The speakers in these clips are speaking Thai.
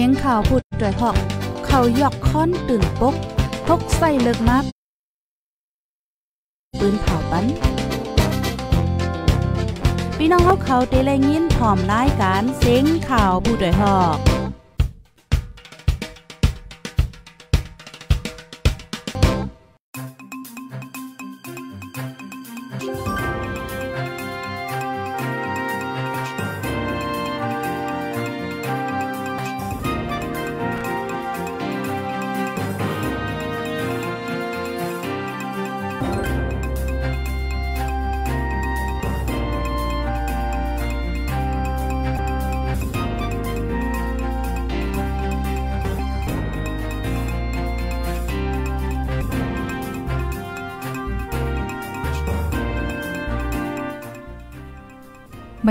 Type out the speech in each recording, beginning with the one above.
ียงข่าวพูดด้วยหอกเขายอกค้อนตื่นปกพกใส่เลิกมากปืนเผาปันพี่น้องเขาเขาเตะแรงยิ้นหอมร้ายการเสียงข่าวผูดด้วยหอก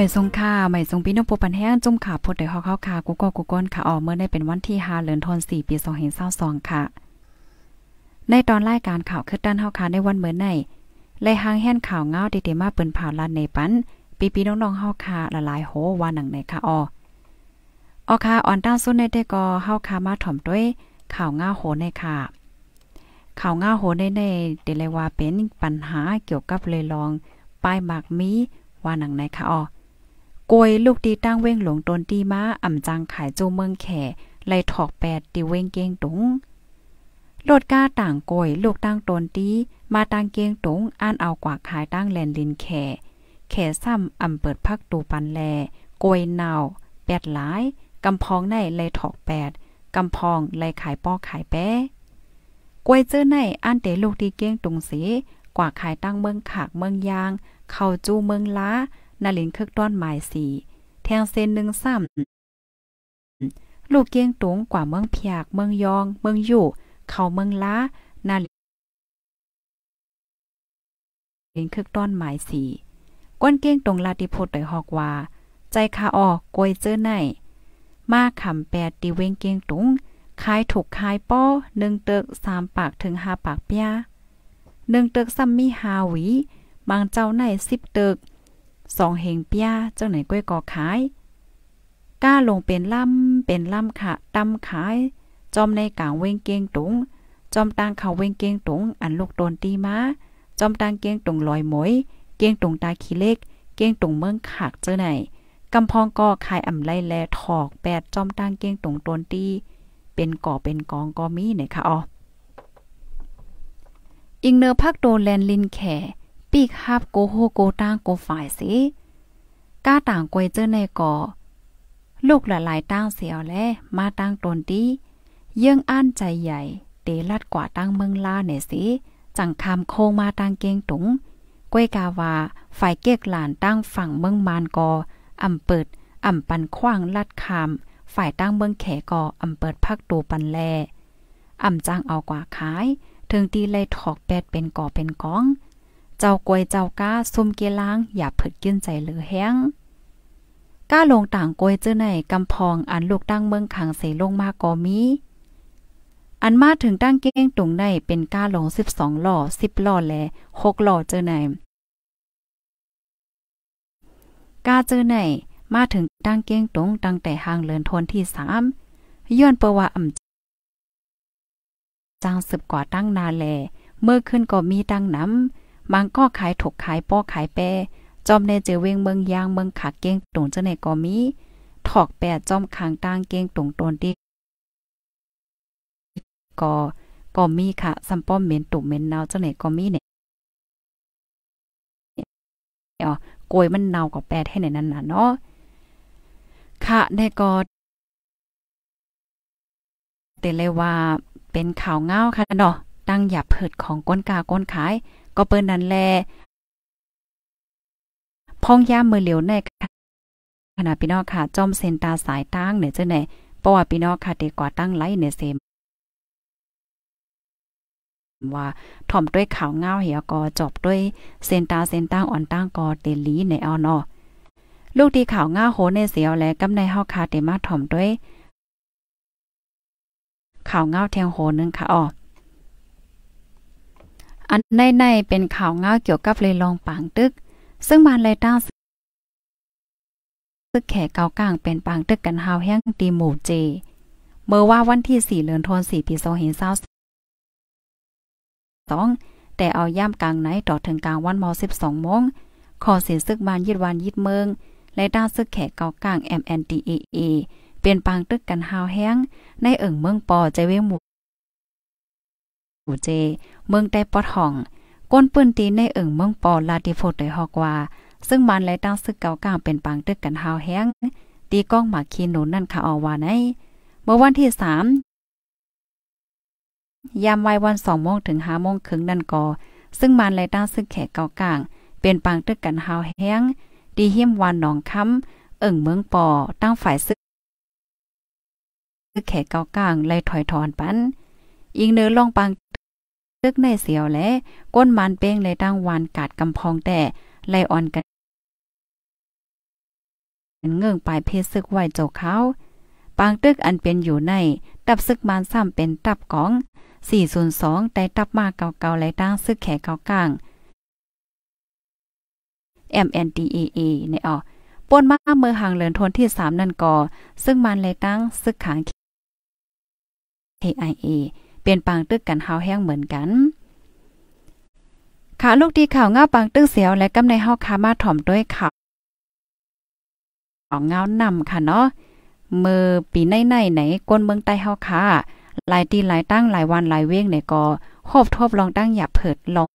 ไม่ทรงค่าไม่ทรงพี่น้องปูปันแห้งจุ่มขาพดได้ฮอกเข้าขากูก็กูก้นขาออกเมื่อได้เป็นวันที่5เดือนธันวาคมปี2522ค่ะ ในตอนรายการข่าวคืดด้านเฮาค่ะในวันเมื่อนในไล่หางแห่นข่าวเงาติเตมาเปิ้นผ่าลานในปัน ปีปีน้องๆเฮาค่ะละลายโหว่าหนังในค่ะออออค่ะอ่อนต้าสุดในเตกอเฮาคามาถ่อมด้วยข่าวเงาโหในค่ะ ข่าวงาโหในในเดลว่าเป็นปัญหาเกี่ยวกับเลยลอง ป้ายหมากมีว่าหนังในค่ะอ๋อกวยลูกดีตั้งเว้งหลงตนตีมาอ่ำจังขายจูเมืองแขไลถอกแปดตีเว้งเก้งตุงโลดก้าต่างกวยลูกตั้งตนตีมาตั้งเก้งตุงอ่านเอากว่าขายตั้งแลนลินแขแข่ซ้ำอ่ำเปิดพักตูปันแล กวยเนาแปดหลายกำพองในไลถอกแปดกำพองไลขายป้อขายแป้ กวยเจอในอ่านเตลูกดีเก้งตุงสีกว่าขายตั้งเมืองขากเมืองยาง เข้าจู้เมืองล้านาลินคึกต้อนหมายสีแทงเส้นหนึ่งซ้ำลูกเกียงตงกว่าเมืองเพียกเมืองยองเมืองอยู่เขาเมืองล้า นาลินคึกต้อนหมายสีก้นเกี้งตุงลาติโพดตดอหอกว่าใจคาออกกวยเจอไหนมาขำแปดตีเวงเกี้งตุงคายถูกคายป้อหนึ่งเตึกสามปากถึงห้าปากเปียหนึ่งเตึกซ้ำมีหาหวี บางเจ้าในสิบเตึกสองเฮงเปียเจ้าไหนกล้วยกอขายก้าลงเป็นล่ำเป็นล่ำค่ะตำขายจอมในกลางเวงเกียงตุงจอมตางเขาเวงเกียงตุงอันลูกโดนตีมาจอมตางเกียงตุงลอยหมวยเกียงตุงตาขี้เล็กเกียงตุงเมืองขากเจ้าไหนกำพองกอขายอ่ำไล่แลถอกแปดจอมตางเกียงตุงโดนตีเป็นก่อเป็นกองก็มีไหนคะอ๋ออิงเนอร์ภาคโดนแลนลินแข่ปีกฮับโกโฮโกตางโกฝ่ายสิก้าต่างกวยเจอในก่อลูกหลายๆตั้งเสียวแลมาตั้งตนดีเยื่องอัานใจใหญ่ เตลัดกว่าตั้งเมืองลาเนี่ยสิจังคำโคงมาตั้งเกงตุงกวยกาวา ฝ่ายเก๊กหลานตั้งฝั่งเมืองมานกออ่ำเปิดอ่ำปันขว้างลัดคาฝ่ายตั้งเมืองแขกออ่ำเปิดพักตูปันแลอ่ำจังเอากว่าขายถึงตีเลยถอกแปดเป็นก่อเป็นกองเจ้ากวยเจ้าก้าซุมเกล้าง อย่าผึดกินใจหรือแห้ง ก้าลงต่างกวยเจ้อไหนกำพอง อันลูกตั้งเมืองขังเสลงมากก็มี อันมาถึงตั้งเก้งตุงในเป็นก้าหลง12หล่อ10หล่อและ6หล่อเจอไหน ก้าเจอไหนมาถึงตั้งเก้งตุงตั้งแต่ห่างเลินทนที่3ย้อนเปว่าอ่ำจางสืบก่อตั้งนาแลเมื่อขึ้นก็มีตั้งน้ำบางก็ขายถกขาย ป้อขายแป จอมในเจอเวงเมืองยางเมืองขาเก้งตุงเจ้าในก็มีถอกแปดจอมคางตัางเก้งตุงตนที่ก็ก็มีค่ะซัมป้อมเหม็นตุ่มเหม็นเนาเจ้าไหนก็มีเนี่ยอ๋อกยมันเนาก็แปดให้ใหนนั่นน่ะเนาะค่ะ ในก็แต่เลยว่า เป็นข่าวเงาค่ะเนาะตั้งหยับเผิดของก้นกา ก้นขายก็เปิ้นนั้นแลพองยามมือเหลียวแน่ค่ะขณะพี่น้องค่ะจอมเซนตาสายตั้งเนี่ยเจ้าไหนเพราะว่าพี่น้องค่ะเตกว่าตั้งไลเนี่ยเซมว่าถ่อมด้วยขาวเงาเหี่ยวกอจบด้วยเซนตาเซนตั้งอ่อนตั้งกอเตลีในออนอลูกดีขาวเงาโหในเสียวและกำในเฮาคาเตมาถ่อมด้วย ข่าวเงาแทงโหนึงค่ะอ๋ออันในในเป็นข่าวง่าเกี่ยวกับเลยลองปางตึก ซึ่งมานเลยตั้งซึกแขกเกากลางเป็นปางตึกกันฮาวแห้งตีหมู่เจเมื่อว่าวันที่สี่เลือนทนสี่ปีโซเห็นเศร้าสอง แต่เอาย่ามกลางไหนต่อถึงกลางวันมอสิบสองโมงขอเสียซึกบานยิดวันยิดเมืองและด้าซึกแขกเกากลาง MNDAA เป็นปางตึกกันฮาวแห้งในเอิ่งเมืองปอใจเวหมูอูเจเมืองไต้ปอดห้อง ก้นปืนตีในเอิงเมืองปอลาติโฟดได้ฮอกว่า ซึ่งมันและตั้งซึกเก่ากลางเป็นปางตึกกันหาวแห้งตีก้องหมากคีหนุนั่นค่ะออว่าใหนเมื่อวันที่สาม ยามวัยวันสองโมงถึงห้าโมงครึ่งนั่นก่อซึ่งมันและตั้งซึกแขกเก่ากลางเป็นปางตึกกันหาวแห้งดีเฮียมวานหนองค้ำเอิ่งเมืองปอตั้งฝ่ายซึกแขกเก่ากลางไล่ถอยถอนปันอิงเนื้อลองปางตึกในเสียวและก้นมันเป้งเลยตั้งวานกาดกำพองแต่ ไลออนกันเงื่องปลายเพศึกไหวโจเขาปางตึกอันเป็นอยู่ใน ตับซึกมันซ้ำเป็นตับของ 402แต่ตับมาเก่าๆและตั้งซึกแขเก่ากลาง MNDAA ในออป่นมาเมื่อห่างเลินทนที่ 3 นั่นก่อ ซึ่งมันเลยตั้งซึกขาง KIA เป็นปางตึกกันเฮาแห้งเหมือนกัน ขาลูกดีข่าวง้าปังตึ้งเสียวและกำในเฮาคามาถ่อมด้วยข่าวของเงานำค่ะเนาะ มือปีในในไหนกวนเมืองใต้เฮาค่ะหลายตีหลายตั้งหลายวันหลายเว้งเนี่ยก็โคบทบลองตั้งอย่าเผิดลอง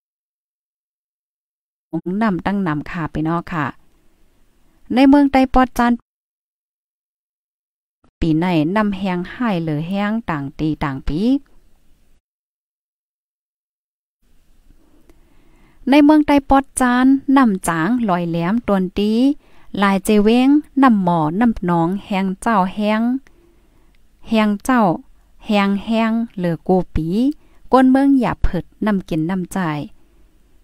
นำตั้งนำค่ะไปเนาะค่ะ ในเมืองใต้ปอดจัน ปีในนำแหงหายเหลือแหงต่างตีต่างปีในเมืองไต้ปอดจาน น้ำจางลอยแหลมตวนตี ลายเจเวงน้ำหมอน้ำหนองแหงเจ้าแหงแหงเจ้าแหงแหงเหลือกูปี ก้นเมืองหย่าเผิดนำกินนำใจ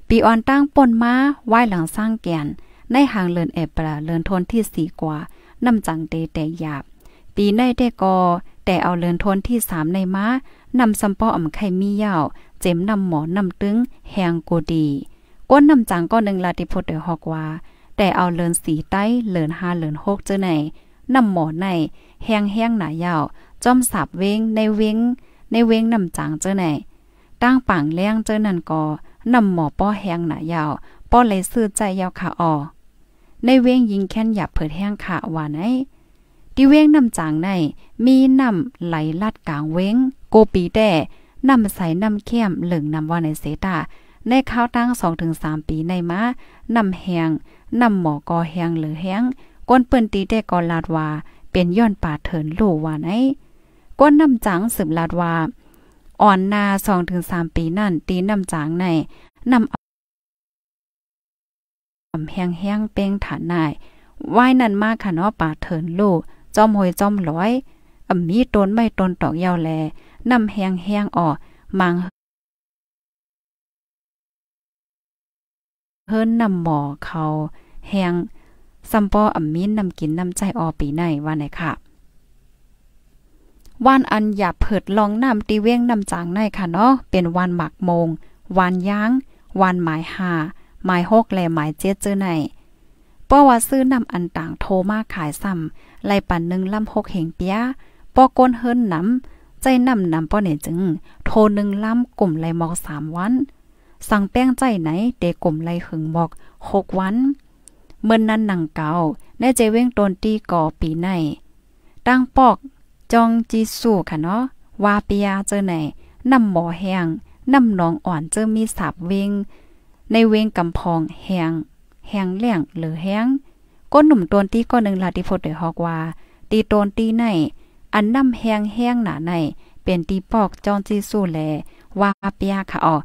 ปีออนตั้งปนมาไหว้หลังสร้างแก่น ในหางเลินแอบปลาเลินทนที่สีกว่านำจังเตแต่หยาบ ปีในได้กอ แต่เอาเลินทนที่สามในมานำสัมปออ่ำไข่มียาว เจ็มนำหมอนำตึงแหงกูดีก้นนํำจังก็หนึ่งลาติพดเดือฮอกว่า แต่เอาเลินสีใต้เลินหาเลินหกเจอไหนนํำหมอในแห้งแห้งหนายาวจอมสาบเวงในเวงในเวงนํำจังเจอไหน ตั้งปังแรงเจอนั่นก็นํำหมอป้อแห้งหนายาวป้อเลยซื้อใจยาวขาออในเวงยิงแค้นหยับเผิดแห้งขาว่าไหนที่เว้งน้ำจางในมีน้ำไหลลัดกลางเว้งโกปีแต่น้ำใสน้ำเข้มเหลืองน้ำว่าในเสตาในข้าวตั้ง2-3ปีในมานำแหงนำหมอกอแหงหรือแหงก้นเปิ้นตีแต่กอลาดว่าเป็นย้อนป่าเถินโลว่าไหนก้นนำจังสืบลาดว่า อ่อนนา2-3ปีนั่น ตีนำจังในนำแหํแหงๆเป้งฐานนายว่ายนั่นมากค่ะเนาะป่าเถินโลจอมหอยจอมร้อยอมีต้นไม้ต้นตอกยาวแลน้งแหงๆออมังเฮิ่นนำหมอเขาแหงซัมปออ่ำมิ้นนำกินนำใจออปีไหนว่าไหนค่ะวันอันอย่าเผิด ลองนำตีเว้งนำจางใน ค่ะ เนาะเป็นวันหมักมง วันย้าง วันหมายหาหมายหกและหมายเจ็ดเจอในป้อว่าซื้อนำอันต่างโทรมาขายซ้ำไล่ปันนึงลำหกเหงเปียป้อก้นเฮิ่นนำ ใจนำนำป้อเนี่ยจึงโทหนึ่งลำกลุ่มไล่มอกสามวันสั่งแป้งใจไหนเตกกลมไล่หึงบอก หกวัน เมื่อนนั้นหนังเก่าแน่ใจเว้งตนตีก่อปีในตั้งปอกจองจีสู่ค่ะเนาะวาปียาเจอไหนนำหมอแหงนำหนองอ่อนเจอมีสาบเวง ในเวงกำพองแหงแหงแหลงหรือแหงก้นหนุ่มตนตีก้อนหนึ่งลาติโฟดเดฮอกว่า ตีตนตีในอันนำแหงแหงหนาในเป็นตีปอกจองจีสู่แลวาปียาค่ะออ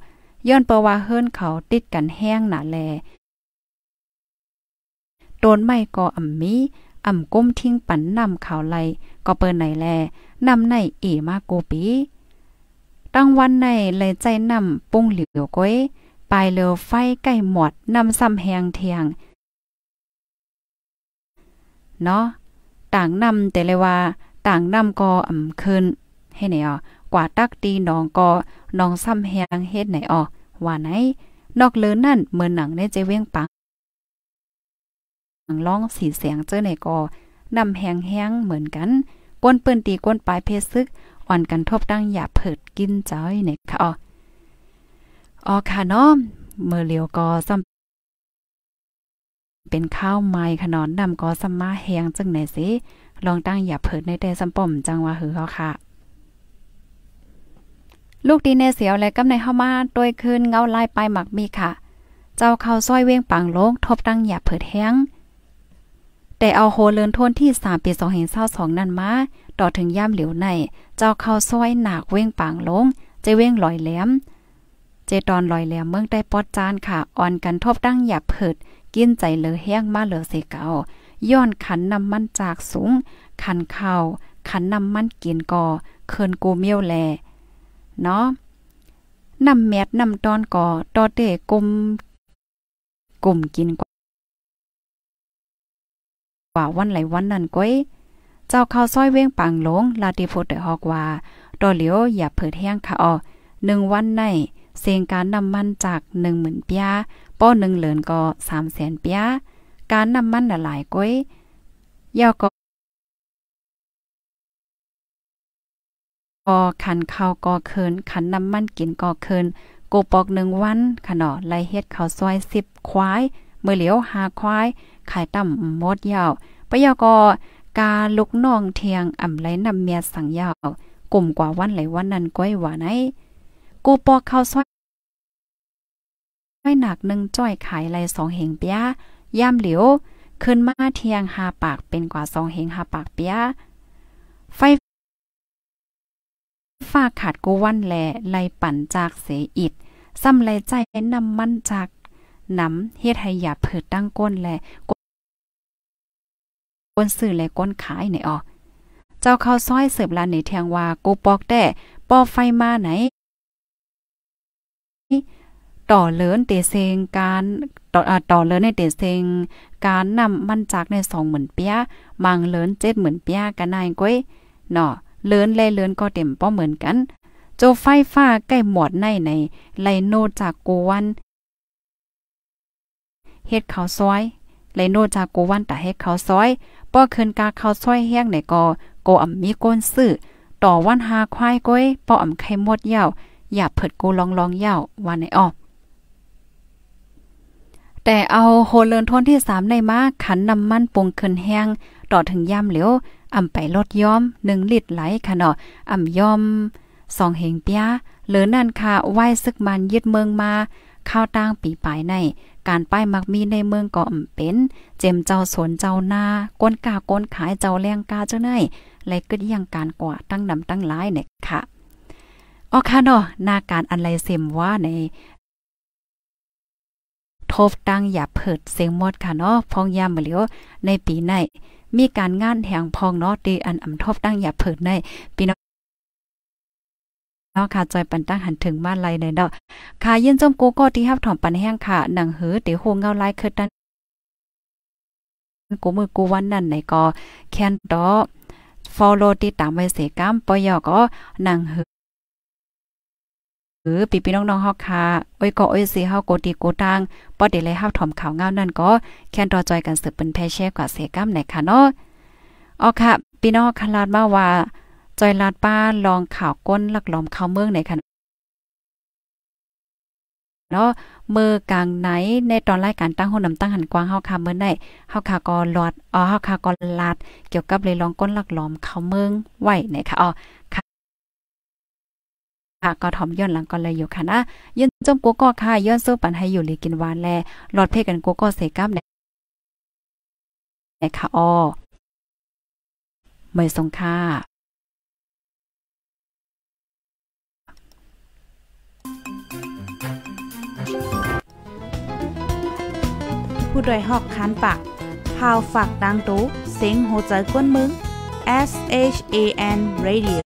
ย้อนเปว่าเฮิรนเขาติดกันแห้งหนาแลโดนไม้ก็อ่ำมี อ่ำก้มทิ้งปันนำเขาไหลก็เปิ้นไหนแล นำในเอมากูปี ตั้งวันในเลยใจนำปุ้งเหลียวก้อยปลายเลอไฟใกล้หมดนำซ้ำแหงเทียง เนาะต่างนำแต่เลยว่าต่างนำก็อ่ำขึ้น ให้ไหนอ่ะกว่าตักตีน้องก็น้องซ้ำแหงเฮ็ดไหนอ่อว่าไหนนอกเลินนั่นเหมือนหนังในเจเว้งปังหนัง ร้องสีเสียงเจ้าในกอนำแหงๆงเหมือนกันก้นเปื้นตีก้นปลายเพศซึกอ่อนกันทบดังหยาเผิดกินจ้อยเนี่ยค่ะอ๋อออค่ะน้อมเมื่อเลียวกอซ้ำเป็นข้าวไม้ขนอนดำกอซ้ำมาแหงจังไหนสิ ลองตั้งอย่าเผิดในแต่ซ้ำปอมจังว่าหือเขาค่ะลูกดีเนเสียวและกำในเฮามาตวยคืนเงาลายปลายหมักมีค่ะ เจ้าเข้าซ้อยเว้งปังโลง ทบตั้งหยาเผิดแห้ง แต่เอาโหเลินทวนที่3ปี2เ2 2นั่นมา ต่อถึงย่ามเหลียวใน เจ้าเข้าซ้อยหนักเว้งปังลงเจเว้งลอยแหลม เจตอนลอยแหลมเมืองได้ปอดจานค่ะ อ่อนกันทบตั้งหยาเผิด กินใจเลอแห้งมาเลอเสเกาย้อนขันนำมันจากสูง ขันเข่าขันนำมันกินก่อเคินกูเมียวแลนาะน้ำแมดน้ำตอนก่อตอเตะกลมกลุ่มกินกว่าวันไหลวันนั้นก้อย เจ้าข้าวซ้อยเว้งปังหลงลาติโฟเตฮอกว่า ตอเหลียวอย่าเผิดแห้งค่ะออหนึ่งวันในเสียงการนำมันจากหนึ่งหมื่นปีย ป้อหนึ่งเหลินก็สามแสนปีย การนำมันหลายก้อยย่อก็กอขันข้าวก็เคินขันน้ำมันกินก็เคินโกปอกหนึ่งวัน ขนอไลเฮ็ดข้าวซอยสิบควายเมื่อเหลียวหาควาย ขายต่ำมดยาวปะยอกอกาลุกน้องเทียงอ่ำไรลนำเมียสั่งยาวกลุ่มกว่าวันไหลวันนั้นก้อยหวานไอกูปอกข้าวซอยหนักหนึ่งจ้อยขายไรสองเหงเปียย่ามเหลียวขึ้นมาเทียงหาปากเป็นกว่าสองเหงหาปากเปียไฟฝ้าขาดกูวันแหลไลปั่นจากเสอิดซ้ำไลใจให้นำมันจากหนำเฮ็ดให้หยาเผิดตั้งก้นแหลก้นสื่อและก้นขายในออเจ้าเข้าซ้อยเสิบลานในแทงว่ากูปอกแต่ปอไฟมาไหน ต่อเลินเตเซงการต่อตอเลินในเตเซงการนำมันจากในสองหมื่นเปียมังเลินเจ็ดหมื่นเปียกันนายก้อยเนาะเลื่อนแลเลื่อนก็เต็มป้อเหมือนกัน โจไฟฟ้าใกล้หมอดในในไลโนจากโกวันเฮ็ดข้าวซอยไลโนจากโกวันแต่เฮ็ดข้าวซอยป้อเคินกาข้าวซอยแห้งในกอโกอำมีก้นซื้อ ต่อวันหาควายก้อยป้ออำไข่มดยาว อย่าเผิดกูลองลองยาว ว่าในอ้อแต่เอาโฮเลินท่อนที่สามในมา ขันนำมันปงเคินแห้ง ต่อถึงย่ำเหลียวอ่ำไปลดย้อม1ลิตรไหลค่ะเนาะอ่ำย้อม2เหงเปียหรือนั่นค่ะไหว้ซึกมันยึดเมืองมาข้าวตั้งปีปลายใน การป้ายมักมีในเมืองก็อ่ำเป็น เจมเจ้าสวนเจ้านาก้นกาก้นขายเจ้าแรงกาเจ้าไหนไหลก็ดยังการกว่าตั้งนำตั้งหลายเนี่ยค่ะอ๋อค่ะเนาะหน้าการอันไรเซมว่าในทบตั้งอย่าเผิด เสียงมดค่ะเนาะพองยามมาเลียวในปีไหนมีการงานแห่งพองเนาะเตอันอำทบตั้งอย่าเผิดในปีน้องเนาะค่ะจอยปันตั้งหันถึงบ้านไรในเนาะค่ะเย็นจมกูก้ที่ฮับถอมปันแห้งค่ะหนังหือเตโฮงเงาไล่คือตันกูมือกูวันนั่นในก็แค้นดอฟอลโ o ติดตามไว้เสกรรมปอยอก็หนังหือหรือปีพี่น้องๆเฮาค่ะอ้อยก็อ้อยสิเฮาโกติโกตังป้อเดเลยเฮาถ่อมข่าวเงานั่นก็แค่นรอจอย กันสืบเป็น แพ่แช์กว่าเสก้มในค่ะเนาะอ๋อค่ะพี่น้องคลาด มาว่า จอย ลาดป้าลองข่าวก้นลักล้อม เข้าเมืองในค่ะเนาะมื่อกลางไหนในตอนรายการตั้งหุ่นำตั้งหันกว้างเฮาค่ะเมื่อไหนเฮาค่ะก็ลอดอ๋อเฮาค่ะก็ลาดเกี่ยวกับเลยลองก้นลักล้อมเข้าเมืองไว้ในค่ะอ๋อค่ะค่ะ ก็ทอมย้อนหลังก็เลยอยู่ค่ะนะย้อนจมกัวก็ค่ะย้อนสู้ปันให้อยู่ลีกินหวานแลหลอดเพ่กันกัวก็เสกัาแหนค่ะอ้อเมยสงค่าผู้ดยหอกคานปากพาวฝากดังตู้เสียงโหใจกวนมึง S H A N Radio